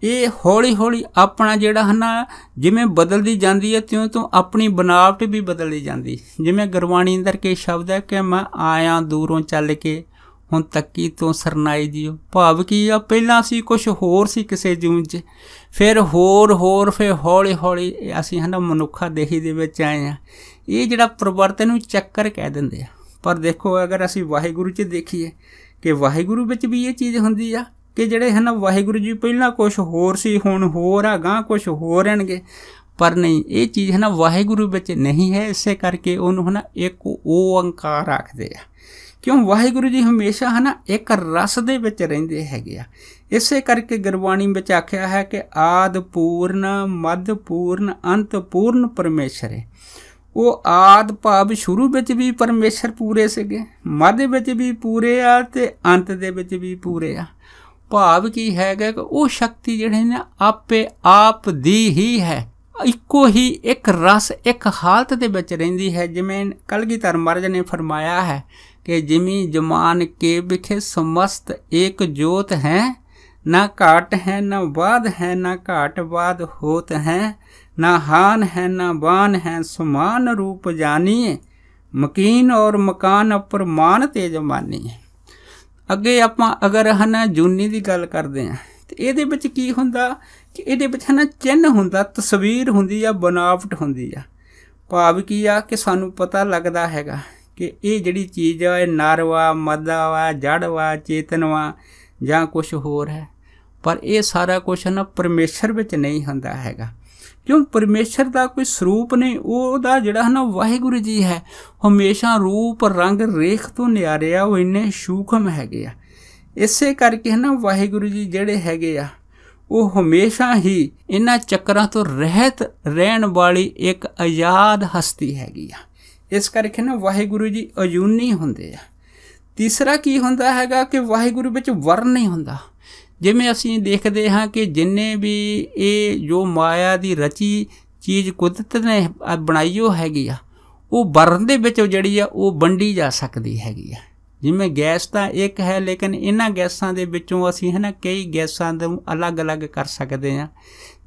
ਇਹ ਹੌਲੀ-ਹੌਲੀ ਆਪਣਾ ਜਿਹੜਾ ਹਨਾ ਜਿਵੇਂ ਬਦਲਦੀ ਜਾਂਦੀ ਹੈ ਤਿਉਂ ਤੋਂ ਆਪਣੀ ਬਨਾਵਟ ਵੀ ਬਦਲਦੀ ਜਾਂਦੀ ਜਿਵੇਂ ਗੁਰਬਾਣੀ ਅੰਦਰ ਕੇ ਸ਼ਬਦ ਹੈ ਕਿ ਮੈਂ ਆਇਆ ਦੂਰੋਂ ਚੱਲ ਕੇ ਹੁਣ ਤੱਕੀ ਤੋਂ ਸਰਨਾਈ ਦੀ ਭਾਵ ਕੀ ਆ ਪਹਿਲਾਂ ਸੀ ਕੁਝ ਹੋਰ ਸੀ ਕਿਸੇ ਜੂਨ 'ਚ ਫਿਰ ਹੋਰ ਹੋਰ ਫਿਰ ਹੌਲੀ-ਹੌਲੀ ਅਸੀਂ ਹਨਾ ਮਨੁੱਖਾ ਦੇਹੀ ਦੇ ਵਿੱਚ ਆਏ ਆ ਇਹ ਜਿਹੜਾ ਪਰਵਰਤਨ ਨੂੰ ਚੱਕਰ ਕਹਿ ਦਿੰਦੇ ਆ ਪਰ ਦੇਖੋ ਅਗਰ ਅਸੀਂ ਵਾਹਿਗੁਰੂ 'ਚ ਦੇਖੀਏ ਕਿ ਵਾਹਿਗੁਰੂ ਵਿੱਚ ਵੀ ਇਹ ਚੀਜ਼ ਹੁੰਦੀ ਆ ਕਿ ਜਿਹੜੇ ਹਨ ਵਾਹਿਗੁਰੂ ਜੀ ਪਹਿਲਾਂ ਕੁਝ ਹੋਰ ਸੀ ਹੁਣ ਹੋਰ ਆ ਗਾਂ ਕੁਝ ਹੋਰ ਰਹਿਣਗੇ ਪਰ ਨਹੀਂ ਇਹ ਚੀਜ਼ ਹੈ ਨਾ ਵਾਹਿਗੁਰੂ ਵਿੱਚ ਨਹੀਂ ਹੈ ਇਸੇ ਕਰਕੇ ਉਹਨੂੰ ਹਨਾ ਇੱਕ ਓੰਕਾਰ ਆਖਦੇ ਆ ਕਿਉਂ ਵਾਹਿਗੁਰੂ ਜੀ ਹਮੇਸ਼ਾ ਹਨਾ ਇੱਕ ਰਸ ਦੇ ਵਿੱਚ ਰਹਿੰਦੇ ਹੈਗੇ ਆ ਇਸੇ ਕਰਕੇ ਗੁਰਬਾਣੀ ਵਿੱਚ ਆਖਿਆ ਹੈ ਕਿ ਆਦ ਪੂਰਨ ਮਦ ਪੂਰਨ ਅੰਤ ਪੂਰਨ ਪਰਮੇਸ਼ਰ ਹੈ ਉਹ ਆਦ ਭਾਵ ਸ਼ੁਰੂ ਵਿੱਚ ਵੀ ਪਰਮੇਸ਼ਰ ਪੂਰੇ ਸੀਗੇ ਮੱਧ ਵਿੱਚ ਵੀ ਪੂਰੇ ਆ ਤੇ ਅੰਤ ਦੇ ਵਿੱਚ ਵੀ ਪੂਰੇ ਆ ਭਾਵ ਕੀ ਹੈਗਾ ਕਿ ਉਹ ਸ਼ਕਤੀ ਜਿਹੜੀ ਨੇ ਆਪੇ ਆਪ ਦੀ ਹੀ ਹੈ ਇੱਕੋ ਹੀ ਇੱਕ ਰਸ ਇੱਕ ਹਾਲਤ ਦੇ ਵਿੱਚ ਰਹਿੰਦੀ ਹੈ ਜਿਵੇਂ ਕਲਗੀਧਰ ਮਹਾਰਾਜ ਨੇ ਫਰਮਾਇਆ ਹੈ कि जिमी जमान के बिखे समस्त एक जोत हैं न काट है न वाद है न काट वाद होत हैं न हान है न बान है समान रूप जानिए मकीन और मकान पर मान तेज मानिए ਅੱਗੇ ਆਪਾਂ ਅਗਰ ਹਨਾ ਜੂਨੀ ਦੀ ਗੱਲ ਕਰਦੇ ਆਂ ਤੇ ਇਹਦੇ ਵਿੱਚ ਕੀ ਹੁੰਦਾ ਕਿ ਇਹਦੇ ਵਿੱਚ ਹਨਾ ਚਿੰਨ ਹੁੰਦਾ ਤਸਵੀਰ ਹੁੰਦੀ ਆ ਬਨਾਵਟ ਹੁੰਦੀ ਆ ਭਾਵ ਕੀ ਆ ਕਿ ਸਾਨੂੰ ਪਤਾ ਲੱਗਦਾ ਹੈਗਾ ਕਿ ਇਹ ਜਿਹੜੀ ਚੀਜ਼ ਆ ਇਹ ਨਰਵਾ ਮਦਵਾ ਜੜਵਾ ਚੇਤਨਵਾ ਜਾਂ ਕੁਝ ਹੋਰ ਹੈ ਪਰ ਇਹ ਸਾਰਾ ਕੁਝ ਨਾ ਪਰਮੇਸ਼ਰ ਵਿੱਚ ਨਹੀਂ ਹੁੰਦਾ ਹੈਗਾ ਕਿਉਂ ਪਰਮੇਸ਼ਰ ਦਾ ਕੋਈ ਸਰੂਪ ਨਹੀਂ ਉਹਦਾ ਜਿਹੜਾ ਨਾ ਵਾਹਿਗੁਰੂ ਜੀ ਹੈ ਹਮੇਸ਼ਾ ਰੂਪ ਰੰਗ ਰੇਖ ਤੋਂ ਨਿਆਰੇ ਆ ਉਹ ਇੰਨੇ ਸ਼ੂਖਮ ਹੈਗੇ ਆ ਇਸੇ ਕਰਕੇ ਨਾ ਵਾਹਿਗੁਰੂ ਜੀ ਜਿਹੜੇ ਹੈਗੇ ਆ ਉਹ ਹਮੇਸ਼ਾ ਹੀ ਇਹਨਾਂ ਚੱਕਰਾਂ ਤੋਂ ਰਹਿਤ ਰਹਿਣ ਵਾਲੀ ਇੱਕ ਆਜ਼ਾਦ ਹਸਤੀ ਹੈਗੀ ਆ ਇਸ ਕਰਕੇ ਨਾ ਵਾਹਿਗੁਰੂ ਜੀ ਅਜੂਨੀ ਹੁੰਦੇ ਆ ਤੀਸਰਾ ਕੀ ਹੁੰਦਾ ਹੈਗਾ ਕਿ ਵਾਹਿਗੁਰੂ ਵਿੱਚ ਵਰਨ ਨਹੀਂ ਹੁੰਦਾ ਜਿਵੇਂ ਅਸੀਂ ਦੇਖਦੇ ਹਾਂ ਕਿ ਜਿੰਨੇ ਵੀ ਇਹ ਜੋ ਮਾਇਆ ਦੀ ਰਚੀ ਚੀਜ਼ ਕੁਦਰਤ ਨੇ ਬਣਾਈ ਉਹ ਹੈਗੀ ਆ ਉਹ ਵਰਨ ਦੇ ਵਿੱਚ ਜਿਹੜੀ ਆ ਉਹ ਵੰਡੀ ਜਾ ਸਕਦੀ ਹੈਗੀ ਆ ਜਿਵੇਂ ਗੈਸ ਤਾਂ ਇੱਕ ਹੈ ਲੇਕਿਨ ਇਹਨਾਂ ਗੈਸਾਂ ਦੇ ਵਿੱਚੋਂ ਅਸੀਂ ਹਨਾ ਕਈ ਗੈਸਾਂ ਨੂੰ ਅਲੱਗ-ਅਲੱਗ ਕਰ ਸਕਦੇ ਆ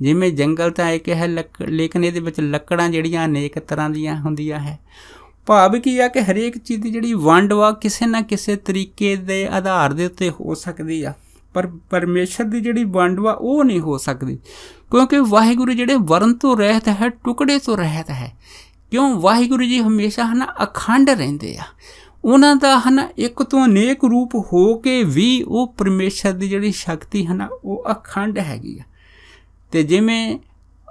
ਜਿਵੇਂ ਜੰਗਲ ਤਾਂ ਇੱਕ ਹੈ ਲੇਕਿਨ ਇਹਦੇ ਵਿੱਚ ਲੱਕੜਾਂ ਜਿਹੜੀਆਂ ਅਨੇਕ ਤਰ੍ਹਾਂ ਦੀਆਂ ਹੁੰਦੀਆਂ ਹੈ ਭਾਵ ਕੀ ਆ ਕਿ ਹਰੇਕ ਚੀਜ਼ ਦੀ ਜਿਹੜੀ ਵੰਡ ਵਾ ਕਿਸੇ ਨਾ ਕਿਸੇ ਤਰੀਕੇ ਦੇ ਆਧਾਰ ਦੇ ਉੱਤੇ ਹੋ ਸਕਦੀ ਆ ਪਰ ਪਰਮੇਸ਼ਰ ਦੀ ਜਿਹੜੀ ਵੰਡ ਵਾ ਉਹ ਨਹੀਂ ਹੋ ਸਕਦੀ ਕਿਉਂਕਿ ਵਾਹਿਗੁਰੂ ਜਿਹੜੇ ਵਰਨ ਤੋਂ ਰਹਿਤ ਹੈ ਟੁਕੜੇ ਤੋਂ ਰਹਿਤ ਹੈ ਕਿਉਂ ਵਾਹਿਗੁਰੂ ਜੀ ਹਮੇਸ਼ਾ ਹਨ ਅਖੰਡ ਰਹਿੰਦੇ ਆ ਉਹਨਾਂ ਦਾ ਹਨ ਇੱਕ ਤੋਂ ਅਨੇਕ ਰੂਪ ਹੋ ਕੇ ਵੀ ਉਹ ਪਰਮੇਸ਼ਰ ਦੀ ਜਿਹੜੀ ਸ਼ਕਤੀ ਹਨ ਉਹ ਅਖੰਡ ਹੈਗੀ ਆ ਤੇ ਜਿਵੇਂ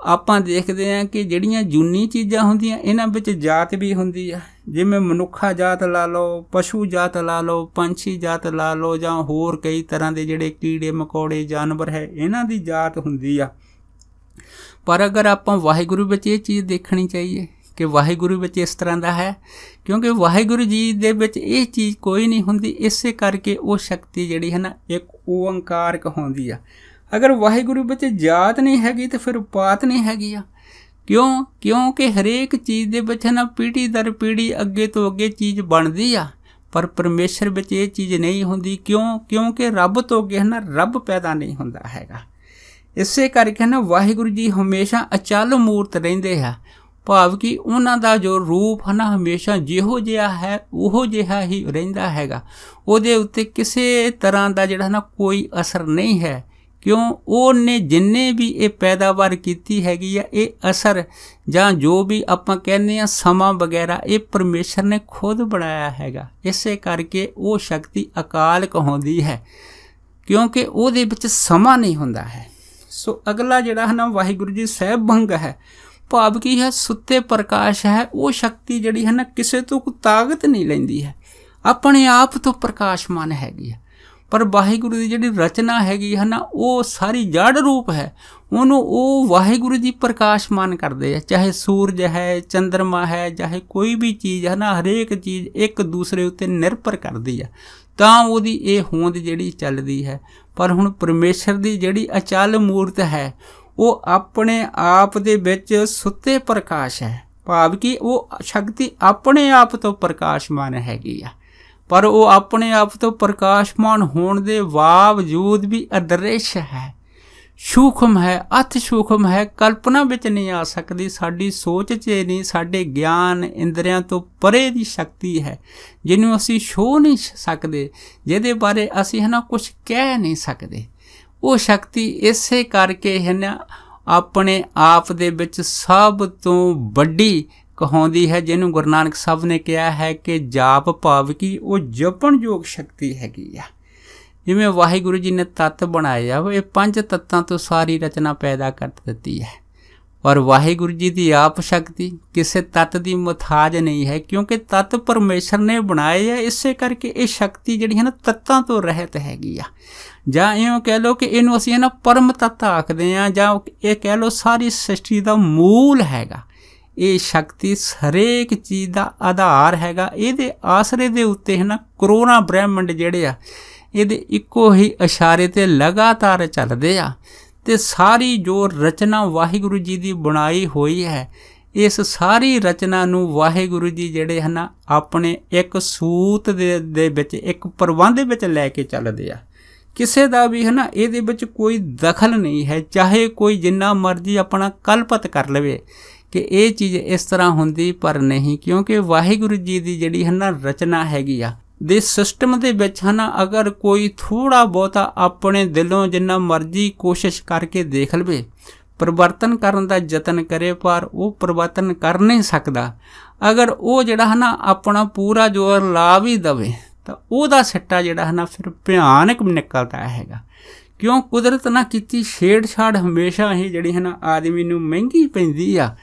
ਆਪਾਂ ਦੇਖਦੇ ਆਂ ਕਿ ਜਿਹੜੀਆਂ ਜੁਨੀ ਚੀਜ਼ਾਂ ਹੁੰਦੀਆਂ ਇਹਨਾਂ ਵਿੱਚ ਜਾਤ ਵੀ ਹੁੰਦੀ ਆ ਜਿਵੇਂ ਮਨੁੱਖਾ ਜਾਤ ਲਾ ਲਓ ਪਸ਼ੂ ਜਾਤ ਲਾ ਲਓ ਪੰਛੀ ਜਾਤ ਲਾ ਲਓ ਜਾਂ ਹੋਰ ਕਈ ਤਰ੍ਹਾਂ ਦੇ ਜਿਹੜੇ ਕੀੜੇ ਮਕੌੜੇ ਜਾਨਵਰ ਹੈ ਇਹਨਾਂ ਦੀ ਜਾਤ ਹੁੰਦੀ ਆ ਪਰ ਅਗਰ ਆਪਾਂ ਵਾਹਿਗੁਰੂ ਵਿੱਚ ਇਹ ਚੀਜ਼ ਦੇਖਣੀ ਚਾਹੀਏ ਕਿ ਵਾਹਿਗੁਰੂ ਵਿੱਚ ਇਸ ਤਰ੍ਹਾਂ ਦਾ ਹੈ ਕਿਉਂਕਿ ਵਾਹਿਗੁਰੂ ਜੀ ਦੇ ਵਿੱਚ ਇਹ ਚੀਜ਼ ਕੋਈ ਨਹੀਂ ਹੁੰਦੀ ਇਸੇ ਕਰਕੇ ਉਹ ਸ਼ਕਤੀ ਜਿਹੜੀ ਹੈ ਨਾ ਇੱਕ ਓੰਕਾਰਕ ਹੁੰਦੀ ਆ ਅਗਰ ਵਾਹਿਗੁਰੂ ਵਿੱਚ ਜਾਤ ਨਹੀਂ ਹੈਗੀ ਤੇ ਫਿਰ ਪਾਤ ਨਹੀਂ ਹੈਗੀ ਆ ਕਿਉਂ ਕਿਉਂਕਿ ਹਰੇਕ ਚੀਜ਼ ਦੇ ਵਿੱਚ ਨਾ ਪੀੜੀ ਦਰ ਪੀੜੀ ਅੱਗੇ ਤੋਂ ਅੱਗੇ ਚੀਜ਼ ਬਣਦੀ ਆ ਪਰ ਪਰਮੇਸ਼ਰ ਵਿੱਚ ਇਹ ਚੀਜ਼ ਨਹੀਂ ਹੁੰਦੀ ਕਿਉਂ ਕਿਉਂਕਿ ਰੱਬ ਤੋਂ ਅੱਗੇ ਨਾ ਰੱਬ ਪੈਦਾ ਨਹੀਂ ਹੁੰਦਾ ਹੈਗਾ ਇਸੇ ਕਰਕੇ ਨਾ ਵਾਹਿਗੁਰੂ ਜੀ ਹਮੇਸ਼ਾ ਅਚਲ ਮੂਰਤ ਰਹਿੰਦੇ ਆ ਭਾਵ ਕਿ ਉਹਨਾਂ ਦਾ ਜੋ ਰੂਪ ਹੈ ਨਾ ਹਮੇਸ਼ਾ ਜਿਹੋ ਜਿਹਾ ਹੈ ਉਹੋ ਜਿਹਾ ਹੀ ਰਹਿੰਦਾ ਹੈਗਾ ਉਹਦੇ ਉੱਤੇ ਕਿਸੇ ਤਰ੍ਹਾਂ ਦਾ ਜਿਹੜਾ ਨਾ ਕੋਈ ਅਸਰ ਨਹੀਂ ਹੈ ਕਿਉਂ ਉਹਨੇ ਜਿੰਨੇ ਵੀ ਇਹ ਪੈਦਾਵਾਰ ਕੀਤੀ ਹੈਗੀ ਆ ਇਹ ਅਸਰ ਜਾਂ ਜੋ ਵੀ ਆਪਾਂ ਕਹਿੰਦੇ ਆ ਸਮਾਂ ਵਗੈਰਾ ਇਹ ਪਰਮੇਸ਼ਰ ਨੇ ਖੁਦ ਬਣਾਇਆ ਹੈਗਾ ਇਸੇ ਕਰਕੇ ਉਹ ਸ਼ਕਤੀ ਅਕਾਲ ਕਹਾਉਂਦੀ ਹੈ ਕਿਉਂਕਿ ਉਹਦੇ ਵਿੱਚ ਸਮਾਂ ਨਹੀਂ ਹੁੰਦਾ ਹੈ ਸੋ ਅਗਲਾ ਜਿਹੜਾ ਹੈ ਨਾ ਵਾਹਿਗੁਰੂ ਜੀ ਸਹਿਬ ਭੰਗ ਹੈ ਭਾਵ ਕੀ ਹੈ ਸੁੱਤੇ ਪ੍ਰਕਾਸ਼ ਹੈ ਉਹ ਸ਼ਕਤੀ ਜਿਹੜੀ ਹੈ ਨਾ ਕਿਸੇ ਤੋਂ ਕੋਈ ਤਾਕਤ ਨਹੀਂ ਲੈਂਦੀ ਹੈ ਆਪਣੇ ਆਪ ਤੋਂ ਪ੍ਰਕਾਸ਼ਮਾਨ ਹੈਗੀ ਹੈ ਪਰ ਵਾਹਿਗੁਰੂ ਦੀ ਜਿਹੜੀ ਰਚਨਾ ਹੈਗੀ ਹੈ ਨਾ ਉਹ ਸਾਰੀ ਜੜ ਰੂਪ ਹੈ ਉਹਨੂੰ ਉਹ ਵਾਹਿਗੁਰੂ ਪ੍ਰਕਾਸ਼ ਪ੍ਰਕਾਸ਼ਮਾਨ ਕਰਦੇ ਆ ਚਾਹੇ ਸੂਰਜ ਹੈ ਚੰ드ਰਮਾ ਹੈ ਚਾਹੇ ਕੋਈ ਵੀ ਚੀਜ਼ ਹੈ ਨਾ ਹਰੇਕ ਚੀਜ਼ ਇੱਕ ਦੂਸਰੇ ਉੱਤੇ ਨਿਰਭਰ ਕਰਦੀ ਆ ਤਾਂ ਉਹਦੀ ਇਹ ਹੋਂਦ ਜਿਹੜੀ ਚੱਲਦੀ ਹੈ ਪਰ ਹੁਣ ਪਰਮੇਸ਼ਰ ਦੀ ਜਿਹੜੀ ਅਚਲ ਮੂਰਤ ਹੈ ਉਹ ਆਪਣੇ ਆਪ ਦੇ ਵਿੱਚ ਸੁੱਤੇ ਪ੍ਰਕਾਸ਼ ਹੈ ਭਾਵ ਕਿ ਉਹ ਸ਼ਕਤੀ ਆਪਣੇ ਆਪ ਤੋਂ ਪ੍ਰਕਾਸ਼ਮਾਨ ਹੈਗੀ ਆ ਪਰ ਉਹ ਆਪਣੇ ਆਪ ਤੋਂ ਪ੍ਰਕਾਸ਼ਮਾਨ ਹੋਣ ਦੇ ਬਾਵਜੂਦ ਵੀ ਅਦ੍ਰਿਸ਼ ਹੈ ਸੂਖਮ ਹੈ ਅਤ ਸੂਖਮ ਹੈ ਕਲਪਨਾ ਵਿੱਚ ਨਹੀਂ ਆ ਸਕਦੀ ਸਾਡੀ ਸੋਚ 'ਚ ਨਹੀਂ ਸਾਡੇ ਗਿਆਨ ਇੰਦਰੀਆਂ ਤੋਂ ਪਰੇ ਦੀ ਸ਼ਕਤੀ ਹੈ ਜਿਹਨੂੰ ਅਸੀਂ ਛੋ ਨਹੀਂ ਸਕਦੇ ਜਿਹਦੇ ਬਾਰੇ ਅਸੀਂ ਹਨਾ ਕੁਝ ਕਹਿ ਨਹੀਂ ਸਕਦੇ ਉਹ ਸ਼ਕਤੀ ਇਸੇ ਕਰਕੇ ਹਨਾ ਆਪਣੇ ਆਪ ਦੇ ਵਿੱਚ ਸਭ ਤੋਂ ਵੱਡੀ ਕਹਾਉਂਦੀ ਹੈ ਜਿਹਨੂੰ ਗੁਰੂ ਨਾਨਕ ਸਾਹਿਬ ਨੇ ਕਿਹਾ ਹੈ ਕਿ ਜਾਪ ਭਾਵ ਕੀ ਉਹ ਜਪਣ ਯੋਗ ਸ਼ਕਤੀ ਹੈਗੀ ਆ ਜਿਵੇਂ ਵਾਹਿਗੁਰੂ ਜੀ ਨੇ ਤਤ ਬਣਾਇਆ ਇਹ ਪੰਜ ਤਤਾਂ ਤੋਂ ਸਾਰੀ ਰਚਨਾ ਪੈਦਾ ਕਰ ਦਿੱਤੀ ਹੈ ਔਰ ਵਾਹਿਗੁਰੂ ਜੀ ਦੀ ਆਪ ਸ਼ਕਤੀ ਕਿਸੇ ਤਤ ਦੀ ਮਥਾਜ ਨਹੀਂ ਹੈ ਕਿਉਂਕਿ ਤਤ ਪਰਮੇਸ਼ਰ ਨੇ ਬਣਾਏ ਆ ਇਸੇ ਕਰਕੇ ਇਹ ਸ਼ਕਤੀ ਜਿਹੜੀ ਹੈ ਨਾ ਤਤਾਂ ਤੋਂ ਰਹਿਤ ਹੈਗੀ ਆ ਜਾਂ ਇਹੋ ਕਹਿ ਲੋ ਕਿ ਇਹਨੂੰ ਅਸੀਂ ਨਾ ਪਰਮ ਤਤ ਆਖਦੇ ਆ ਜਾਂ ਇਹ ਕਹਿ ਲੋ ਸਾਰੀ ਸ੍ਰਿਸ਼ਟੀ ਦਾ ਮੂਲ ਹੈਗਾ ਇਹ ਸ਼ਕਤੀ ਹਰੇਕ ਚੀਜ਼ ਦਾ ਆਧਾਰ ਹੈਗਾ ਇਹਦੇ ਆਸਰੇ ਦੇ ਉੱਤੇ ਹੈ ਨਾ ਕਰੋਨਾ ਬ੍ਰਹਿਮੰਡ ਜਿਹੜੇ ਆ ਇਹਦੇ ਇੱਕੋ ਹੀ ਇਸ਼ਾਰੇ ਤੇ ਲਗਾਤਾਰ ਚੱਲਦੇ ਆ ਤੇ ਸਾਰੀ ਜੋ ਰਚਨਾ ਵਾਹਿਗੁਰੂ ਜੀ ਦੀ ਬਣਾਈ ਹੋਈ ਹੈ ਇਸ ਸਾਰੀ ਰਚਨਾ ਨੂੰ ਵਾਹਿਗੁਰੂ ਜੀ ਜਿਹੜੇ ਹਨ ਆਪਣੇ ਇੱਕ ਸੂਤ ਦੇ ਵਿੱਚ ਇੱਕ ਪ੍ਰਬੰਧ ਵਿੱਚ ਲੈ ਕੇ ਚੱਲਦੇ ਆ ਕਿਸੇ ਦਾ ਵੀ ਹੈ ਨਾ ਇਹਦੇ ਵਿੱਚ ਕੋਈ ਦਖਲ ਨਹੀਂ ਹੈ ਚਾਹੇ ਕੋਈ ਜਿੰਨਾ ਮਰਜ਼ੀ ਆਪਣਾ ਕਲਪਤ ਕਰ ਲਵੇ ਕਿ ਇਹ ਚੀਜ਼ ਇਸ ਤਰ੍ਹਾਂ ਹੁੰਦੀ ਪਰ ਨਹੀਂ ਕਿਉਂਕਿ ਵਾਹਿਗੁਰੂ ਜੀ ਦੀ ਜਿਹੜੀ ਹੈ ਨਾ ਰਚਨਾ ਹੈਗੀ ਆ ਦੇ ਸਿਸਟਮ ਦੇ ਵਿੱਚ ਹਨ ਅਗਰ ਕੋਈ ਥੋੜਾ ਬਹੁਤਾ ਆਪਣੇ ਦਿਲੋਂ ਜਿੰਨਾ ਮਰਜ਼ੀ ਕੋਸ਼ਿਸ਼ ਕਰਕੇ ਦੇਖ ਲਵੇ ਪਰਿਵਰਤਨ ਕਰਨ ਦਾ ਯਤਨ ਕਰੇ ਪਰ ਉਹ ਪਰਿਵਰਤਨ ਕਰ ਨਹੀਂ ਸਕਦਾ ਅਗਰ ਉਹ ਜਿਹੜਾ ਹੈ ਨਾ ਆਪਣਾ ਪੂਰਾ ਜ਼ੋਰ ਲਾ ਵੀ ਦਵੇ ਤਾਂ ਉਹਦਾ ਸਿੱਟਾ ਜਿਹੜਾ ਹੈ ਨਾ ਫਿਰ ਭਿਆਨਕ ਨਿਕਲਦਾ ਹੈਗਾ ਕਿਉਂ ਕੁਦਰਤ ਨਾ ਕੀਤੀ ਛੇੜਛਾੜ ਹਮੇਸ਼ਾ ਹੀ ਜਿਹੜੀ ਹੈ ਨਾ ਆਦਮੀ ਨੂੰ ਮਹਿੰਗੀ ਪੈਂਦੀ ਆ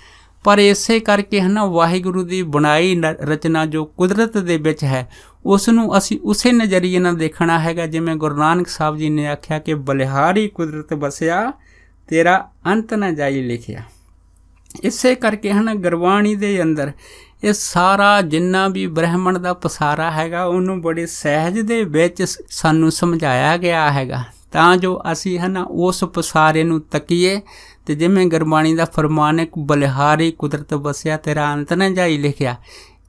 ਪਰ ਇਸੇ ਕਰਕੇ ਹਨ ਵਾਹਿਗੁਰੂ ਦੀ ਬਣਾਈ ਰਚਨਾ ਜੋ ਕੁਦਰਤ ਦੇ ਵਿੱਚ ਹੈ ਉਸ ਨੂੰ ਅਸੀਂ ਉਸੇ ਨਜ਼ਰੀਏ ਨਾਲ ਦੇਖਣਾ ਹੈਗਾ ਜਿਵੇਂ ਗੁਰੂ ਨਾਨਕ ਸਾਹਿਬ ਜੀ ਨੇ ਆਖਿਆ ਕਿ ਬਲਿਹਾਰੀ ਕੁਦਰਤ ਬਸਿਆ ਤੇਰਾ ਅੰਤ ਨਾ ਜਾਈ ਲਿਖਿਆ ਇਸੇ ਕਰਕੇ ਹਨ ਗੁਰਬਾਣੀ ਦੇ ਅੰਦਰ ਇਹ ਸਾਰਾ ਜਿੰਨਾ ਵੀ ਬ੍ਰਹਮਣ ਦਾ ਪਸਾਰਾ ਹੈਗਾ ਉਹਨੂੰ ਬੜੇ ਸਹਿਜ ਦੇ ਵਿੱਚ ਸਾਨੂੰ ਸਮਝਾਇਆ ਗਿਆ ਹੈਗਾ ਤਾਂ ਜੋ ਅਸੀਂ ਹਨ ਉਸ ਪਸਾਰੇ ਨੂੰ ਤਕੀਏ ਤੇ ਜਿਵੇਂ ਗੁਰਬਾਣੀ ਦਾ ਫਰਮਾਨ ਇੱਕ ਬਲਿਹਾਰੀ ਕੁਦਰਤ ਵਸਿਆ ਤੇਰਾ ਅੰਤ ਨਾ ਜਾਈ ਲਿਖਿਆ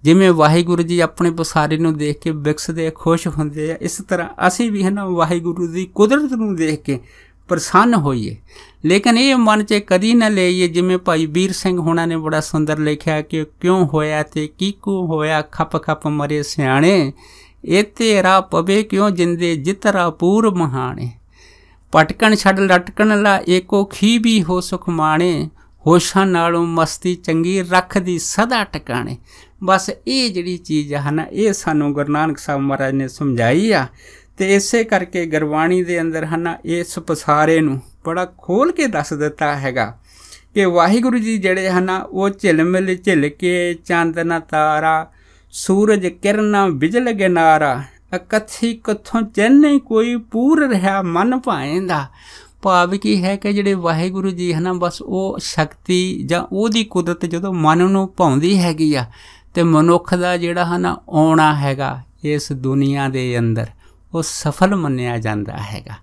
ਜਿਵੇਂ ਵਾਹਿਗੁਰੂ ਜੀ ਆਪਣੇ ਪਸਾਰੇ ਨੂੰ ਦੇਖ ਕੇ ਵਿਕਸਦੇ ਖੁਸ਼ ਹੁੰਦੇ ਆ ਇਸ ਤਰ੍ਹਾਂ ਅਸੀਂ ਵੀ ਹਨ ਵਾਹਿਗੁਰੂ ਦੀ ਕੁਦਰਤ ਨੂੰ ਦੇਖ ਕੇ ਪ੍ਰਸੰਨ ਹੋਈਏ ਲੇਕਿਨ ਇਹ ਮਨ 'ਚ ਕਦੀ ਨਾ ਲਈਏ ਜਿਵੇਂ ਭਾਈ ਵੀਰ ਸਿੰਘ ਹੋਣਾ ਨੇ ਬੜਾ ਸੁੰਦਰ ਲਿਖਿਆ ਕਿ ਕਿਉਂ ਹੋਇਆ ਤੇ ਕੀ ਕੋ ਹੋਇਆ ਖੱਪ ਖੱਪ ਮਰੇ ਸਿਆਣੇ ਇਹ ਤੇਰਾ ਪਵੇ ਕਿਉਂ ਜਿੰਦੇ ਜਿਤਰਾ ਪੂਰ ਮਹਾਣੇ ਪਟਕਣ ਛੱਡ ਲਟਕਣ ਲਾ ਏਕੋ ਖੀ ਵੀ ਹੋ ਸੁਖ ਮਾਣੇ ਹੋਸ਼ਾਂ ਨਾਲੋਂ ਮਸਤੀ ਚੰਗੀ ਰੱਖਦੀ ਸਦਾ ਟਿਕਾਣੇ ਬਸ ਇਹ ਜਿਹੜੀ ਚੀਜ਼ ਹੈ ਨਾ ਇਹ ਸਾਨੂੰ ਗੁਰੂ ਨਾਨਕ ਸਾਹਿਬ ਮਹਾਰਾਜ ਨੇ ਸਮਝਾਈ ਆ ਤੇ ਇਸੇ ਕਰਕੇ ਗੁਰਬਾਣੀ ਦੇ ਅੰਦਰ ਹਨ ਇਸ ਪਸਾਰੇ ਨੂੰ ਬੜਾ ਖੋਲ ਕੇ ਦੱਸ ਦਿੱਤਾ ਹੈਗਾ ਕਿ ਵਾਹਿਗੁਰੂ ਜੀ ਜਿਹੜੇ ਹਨ ਉਹ ਝਿਲਮਿਲ ਝਿਲ ਕੇ ਚੰਦ ਨਾ ਤਾਰਾ ਸੂਰਜ ਕਿਰਨਾਂ ਵਿਜਲ ਗਿਨਾਰਾ ਕਥੀ ਕਥੋਂ ਚੈਨੇ ਕੋਈ ਪੂਰ ਰਹਾ ਮਨ ਭਾਇੰਦਾ ਭਾਵ ਕੀ ਹੈ ਕਿ ਜਿਹੜੇ ਵਾਹਿਗੁਰੂ ਜੀ ਹਨ ਬਸ ਉਹ ਸ਼ਕਤੀ ਜਾਂ ਉਹਦੀ ਕੁਦਰਤ ਜਦੋਂ ਮਨ ਨੂੰ ਭਾਉਂਦੀ ਹੈਗੀ ਆ ਤੇ ਮਨੁੱਖ ਦਾ ਜਿਹੜਾ ਹਨ ਆਉਣਾ ਹੈਗਾ ਇਸ ਦੁਨੀਆ ਦੇ ਅੰਦਰ ਉਹ ਸਫਲ ਮੰਨਿਆ ਜਾਂਦਾ ਹੈਗਾ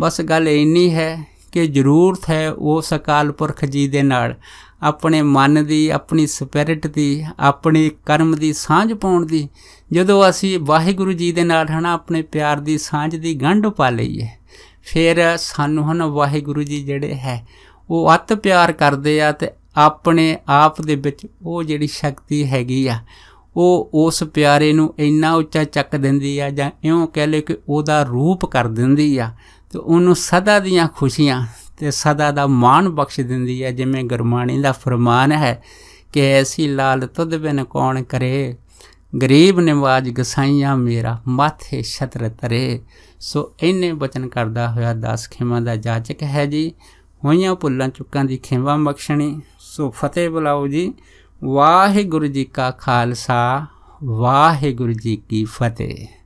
ਬਸ ਗੱਲ ਇੰਨੀ ਹੈ ਕਿ ਜ਼ਰੂਰਤ ਹੈ ਉਸ ਅਕਾਲ ਪੁਰਖ ਜੀ ਦੇ ਨਾਲ ਆਪਣੇ ਮਨ ਦੀ ਆਪਣੀ ਸਪਿਰਿਟ ਦੀ ਆਪਣੀ ਕਰਮ ਦੀ ਸਾਂਝ ਪਾਉਣ ਦੀ ਜਦੋਂ ਅਸੀਂ ਵਾਹਿਗੁਰੂ ਜੀ ਦੇ ਨਾਲ ਹਨਾ ਆਪਣੇ ਪਿਆਰ ਦੀ ਸਾਂਝ ਦੀ ਗੰਢ ਪਾ ਲਈਏ ਫਿਰ ਸਾਨੂੰ ਹਨ ਵਾਹਿਗੁਰੂ ਜੀ ਜਿਹੜੇ ਹੈ ਉਹ ਅਤ ਪਿਆਰ ਕਰਦੇ ਆ ਤੇ ਆਪਣੇ ਆਪ ਦੇ ਵਿੱਚ ਉਹ ਜਿਹੜੀ ਸ਼ਕਤੀ ਹੈਗੀ ਆ ਉਹ ਉਸ ਪਿਆਰੇ ਨੂੰ ਇੰਨਾ ਉੱਚਾ ਚੱਕ ਦਿੰਦੀ ਆ ਜਾਂ ਇਉਂ ਕਹਿ ਲਓ ਕਿ ਉਹਦਾ ਰੂਪ ਕਰ ਦਿੰਦੀ ਆ ਤੇ ਉਹਨੂੰ ਸਦਾ ਦੀਆਂ ਖੁਸ਼ੀਆਂ ਤੇ ਸਦਾ ਦਾ ਮਾਣ ਬਖਸ਼ ਦਿੰਦੀ ਆ ਜਿਵੇਂ ਗੁਰਮਾਨੀ ਦਾ ਫਰਮਾਨ ਹੈ ਕਿ ਐਸੀ ਲਾਲ ਤੁਧ ਬਿਨ ਕੌਣ ਕਰੇ ਗਰੀਬ ਨਿਵਾਜ ਗਸਾਈਆਂ ਮੇਰਾ ਮਾਥੇ ਛਤਰ ਤਰੇ ਸੋ ਇਹਨੇ ਬਚਨ ਕਰਦਾ ਹੋਇਆ ਦਸ ਖੇਮਾਂ ਦਾ ਜਾਚਕ ਹੈ ਜੀ ਹੋਈਆਂ ਭੁੱਲਾਂ ਚੁੱਕਾਂ ਦੀ ਖੇਵਾ ਬਖਸ਼ਣੀ ਸੋ ਫਤਿਹ ਬੁਲਾਓ ਜੀ ਵਾਹਿਗੁਰੂ ਜੀ ਕਾ ਖਾਲਸਾ ਵਾਹਿਗੁਰੂ ਜੀ ਕੀ ਫਤਿਹ